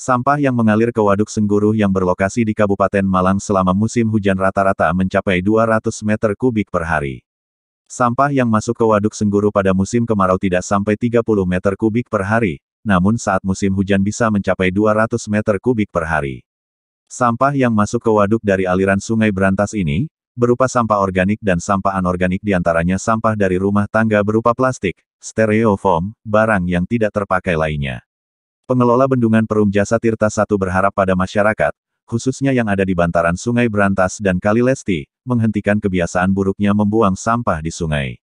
Sampah yang mengalir ke Waduk Sengguruh yang berlokasi di Kabupaten Malang selama musim hujan rata-rata mencapai 200 meter kubik per hari. Sampah yang masuk ke Waduk Sengguruh pada musim kemarau tidak sampai 30 meter kubik per hari, namun saat musim hujan bisa mencapai 200 meter kubik per hari. Sampah yang masuk ke waduk dari aliran sungai Berantas ini, berupa sampah organik dan sampah anorganik diantaranya sampah dari rumah tangga berupa plastik, stereofoam, barang yang tidak terpakai lainnya. Pengelola Bendungan Perum Jasa Tirta I berharap pada masyarakat, khususnya yang ada di bantaran Sungai Berantas dan Kali Lesti, menghentikan kebiasaan buruknya membuang sampah di sungai.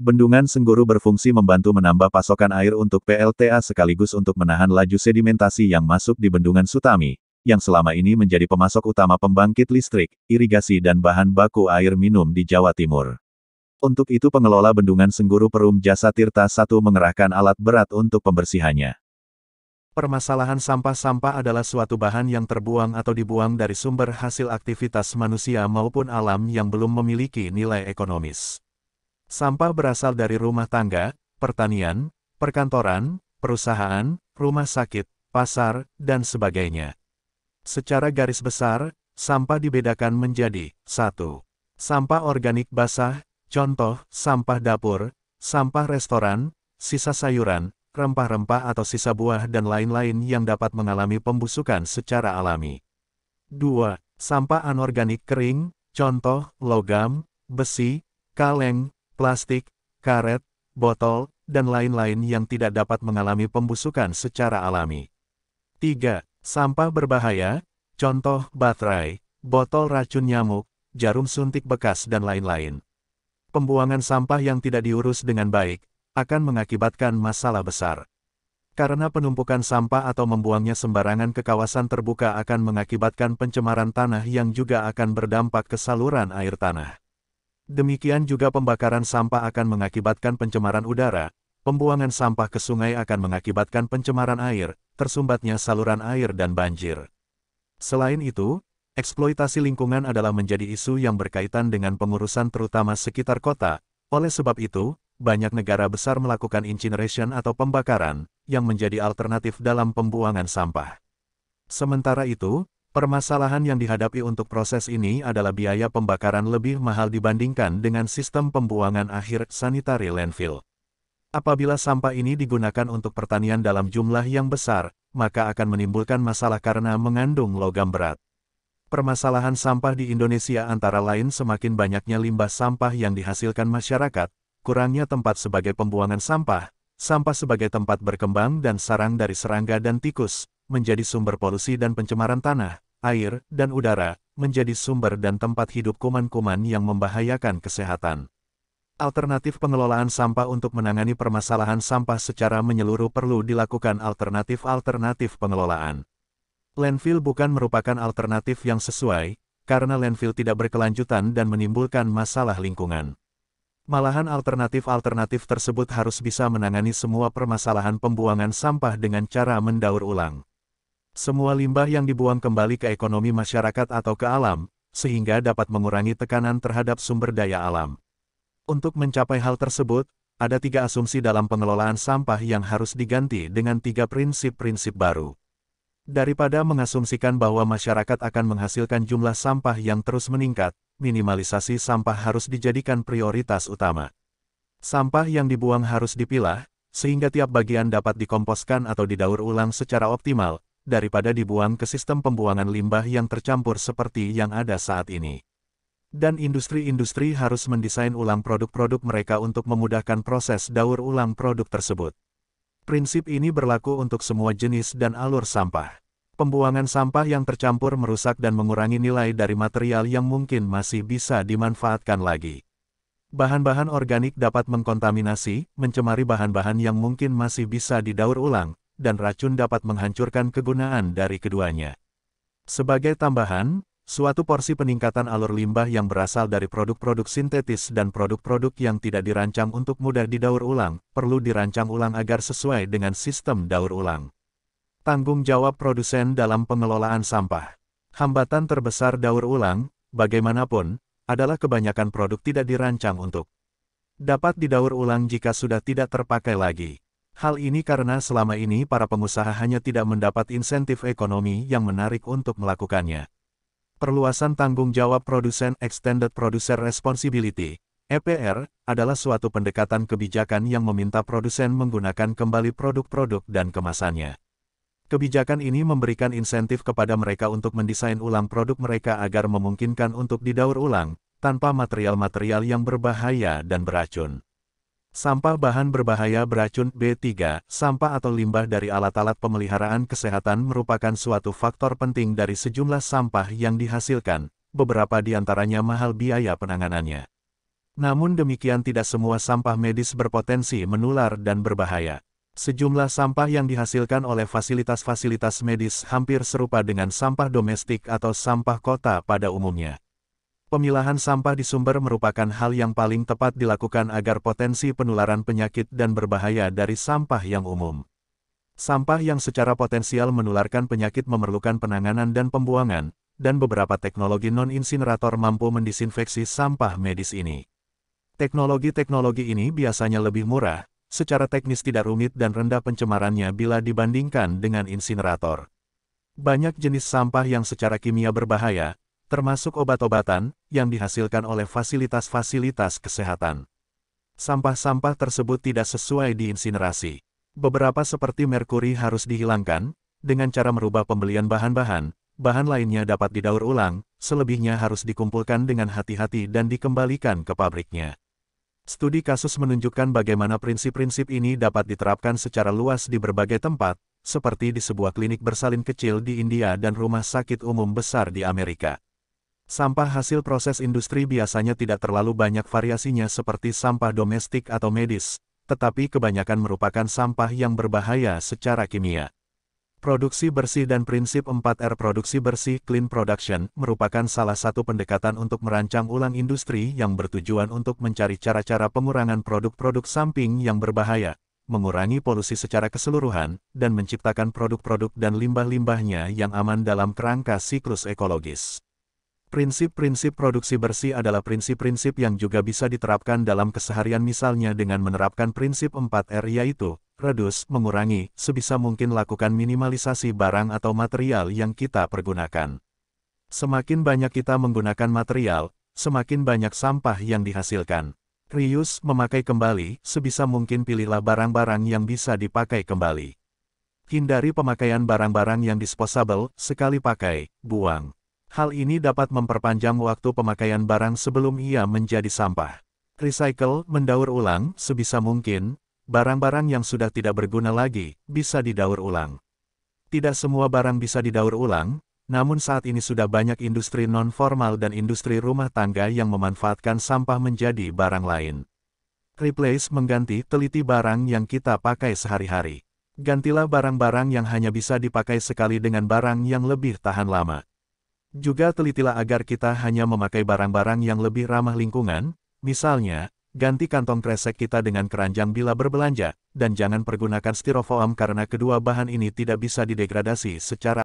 Bendungan Sengguru berfungsi membantu menambah pasokan air untuk PLTA sekaligus untuk menahan laju sedimentasi yang masuk di Bendungan Sutami, yang selama ini menjadi pemasok utama pembangkit listrik, irigasi dan bahan baku air minum di Jawa Timur. Untuk itu pengelola Bendungan Sengguru Perum Jasa Tirta I mengerahkan alat berat untuk pembersihannya. Permasalahan sampah-sampah adalah suatu bahan yang terbuang atau dibuang dari sumber hasil aktivitas manusia maupun alam yang belum memiliki nilai ekonomis. Sampah berasal dari rumah tangga, pertanian, perkantoran, perusahaan, rumah sakit, pasar, dan sebagainya. Secara garis besar, sampah dibedakan menjadi satu, Sampah organik basah, contoh sampah dapur, sampah restoran, sisa sayuran, rempah-rempah atau sisa buah dan lain-lain yang dapat mengalami pembusukan secara alami. 2. Sampah anorganik kering, contoh, logam, besi, kaleng, plastik, karet, botol, dan lain-lain yang tidak dapat mengalami pembusukan secara alami. 3. Sampah berbahaya, contoh, baterai, botol racun nyamuk, jarum suntik bekas dan lain-lain. Pembuangan sampah yang tidak diurus dengan baik, akan mengakibatkan masalah besar. Karena penumpukan sampah atau membuangnya sembarangan ke kawasan terbuka akan mengakibatkan pencemaran tanah yang juga akan berdampak ke saluran air tanah. Demikian juga pembakaran sampah akan mengakibatkan pencemaran udara, pembuangan sampah ke sungai akan mengakibatkan pencemaran air, tersumbatnya saluran air dan banjir. Selain itu, eksploitasi lingkungan adalah menjadi isu yang berkaitan dengan pengurusan terutama sekitar kota, oleh sebab itu, banyak negara besar melakukan incineration atau pembakaran, yang menjadi alternatif dalam pembuangan sampah. Sementara itu, permasalahan yang dihadapi untuk proses ini adalah biaya pembakaran lebih mahal dibandingkan dengan sistem pembuangan akhir sanitari landfill. Apabila sampah ini digunakan untuk pertanian dalam jumlah yang besar, maka akan menimbulkan masalah karena mengandung logam berat. Permasalahan sampah di Indonesia antara lain semakin banyaknya limbah sampah yang dihasilkan masyarakat, kurangnya tempat sebagai pembuangan sampah, sampah sebagai tempat berkembang dan sarang dari serangga dan tikus, menjadi sumber polusi dan pencemaran tanah, air, dan udara, menjadi sumber dan tempat hidup kuman-kuman yang membahayakan kesehatan. Alternatif pengelolaan sampah untuk menangani permasalahan sampah secara menyeluruh perlu dilakukan alternatif-alternatif pengelolaan. Landfill bukan merupakan alternatif yang sesuai, karena landfill tidak berkelanjutan dan menimbulkan masalah lingkungan. Malahan alternatif-alternatif tersebut harus bisa menangani semua permasalahan pembuangan sampah dengan cara mendaur ulang. Semua limbah yang dibuang kembali ke ekonomi masyarakat atau ke alam, sehingga dapat mengurangi tekanan terhadap sumber daya alam. Untuk mencapai hal tersebut, ada tiga asumsi dalam pengelolaan sampah yang harus diganti dengan tiga prinsip-prinsip baru. Daripada mengasumsikan bahwa masyarakat akan menghasilkan jumlah sampah yang terus meningkat, minimalisasi sampah harus dijadikan prioritas utama. Sampah yang dibuang harus dipilah, sehingga tiap bagian dapat dikomposkan atau didaur ulang secara optimal, daripada dibuang ke sistem pembuangan limbah yang tercampur seperti yang ada saat ini. Dan industri-industri harus mendesain ulang produk-produk mereka untuk memudahkan proses daur ulang produk tersebut. Prinsip ini berlaku untuk semua jenis dan alur sampah. Pembuangan sampah yang tercampur merusak dan mengurangi nilai dari material yang mungkin masih bisa dimanfaatkan lagi. Bahan-bahan organik dapat mengkontaminasi, mencemari bahan-bahan yang mungkin masih bisa didaur ulang, dan racun dapat menghancurkan kegunaan dari keduanya. Sebagai tambahan, suatu porsi peningkatan alur limbah yang berasal dari produk-produk sintetis dan produk-produk yang tidak dirancang untuk mudah didaur ulang, perlu dirancang ulang agar sesuai dengan sistem daur ulang. Tanggung jawab produsen dalam pengelolaan sampah. Hambatan terbesar daur ulang, bagaimanapun, adalah kebanyakan produk tidak dirancang untuk dapat didaur ulang jika sudah tidak terpakai lagi. Hal ini karena selama ini para pengusaha hanya tidak mendapat insentif ekonomi yang menarik untuk melakukannya. Perluasan tanggung jawab produsen Extended Producer Responsibility EPR adalah suatu pendekatan kebijakan yang meminta produsen menggunakan kembali produk-produk dan kemasannya. Kebijakan ini memberikan insentif kepada mereka untuk mendesain ulang produk mereka agar memungkinkan untuk didaur ulang, tanpa material-material yang berbahaya dan beracun. Sampah bahan berbahaya beracun B3, sampah atau limbah dari alat-alat pemeliharaan kesehatan merupakan suatu faktor penting dari sejumlah sampah yang dihasilkan, beberapa di antaranya mahal biaya penanganannya. Namun demikian tidak semua sampah medis berpotensi menular dan berbahaya. Sejumlah sampah yang dihasilkan oleh fasilitas-fasilitas medis hampir serupa dengan sampah domestik atau sampah kota pada umumnya pemilahan sampah di sumber merupakan hal yang paling tepat dilakukan agar potensi penularan penyakit dan berbahaya dari sampah yang umum. Sampah yang secara potensial menularkan penyakit memerlukan penanganan dan pembuangan, dan beberapa teknologi non-insinerator mampu mendisinfeksi sampah medis ini. Teknologi-teknologi ini biasanya lebih murah, secara teknis tidak rumit dan rendah pencemarannya bila dibandingkan dengan insinerator. Banyak jenis sampah yang secara kimia berbahaya, termasuk obat-obatan, yang dihasilkan oleh fasilitas-fasilitas kesehatan. Sampah-sampah tersebut tidak sesuai diinsinerasi. Beberapa seperti merkuri harus dihilangkan, dengan cara merubah pembelian bahan-bahan, bahan lainnya dapat didaur ulang, selebihnya harus dikumpulkan dengan hati-hati dan dikembalikan ke pabriknya. Studi kasus menunjukkan bagaimana prinsip-prinsip ini dapat diterapkan secara luas di berbagai tempat, seperti di sebuah klinik bersalin kecil di India dan rumah sakit umum besar di Amerika. Sampah hasil proses industri biasanya tidak terlalu banyak variasinya seperti sampah domestik atau medis, tetapi kebanyakan merupakan sampah yang berbahaya secara kimia. Produksi bersih dan prinsip 4R produksi bersih clean production merupakan salah satu pendekatan untuk merancang ulang industri yang bertujuan untuk mencari cara-cara pengurangan produk-produk samping yang berbahaya, mengurangi polusi secara keseluruhan, dan menciptakan produk-produk dan limbah-limbahnya yang aman dalam kerangka siklus ekologis. Prinsip-prinsip produksi bersih adalah prinsip-prinsip yang juga bisa diterapkan dalam keseharian misalnya dengan menerapkan prinsip 4R yaitu, redus, mengurangi, sebisa mungkin lakukan minimalisasi barang atau material yang kita pergunakan. Semakin banyak kita menggunakan material, semakin banyak sampah yang dihasilkan. Reuse, memakai kembali, sebisa mungkin pilihlah barang-barang yang bisa dipakai kembali. Hindari pemakaian barang-barang yang disposable, sekali pakai, buang. Hal ini dapat memperpanjang waktu pemakaian barang sebelum ia menjadi sampah. Recycle, mendaur ulang, sebisa mungkin, barang-barang yang sudah tidak berguna lagi, bisa didaur ulang. Tidak semua barang bisa didaur ulang, namun saat ini sudah banyak industri non-formal dan industri rumah tangga yang memanfaatkan sampah menjadi barang lain. Replace mengganti teliti barang yang kita pakai sehari-hari. Gantilah barang-barang yang hanya bisa dipakai sekali dengan barang yang lebih tahan lama. Juga telitilah agar kita hanya memakai barang-barang yang lebih ramah lingkungan, misalnya, ganti kantong kresek kita dengan keranjang bila berbelanja, dan jangan pergunakan styrofoam karena kedua bahan ini tidak bisa didegradasi secara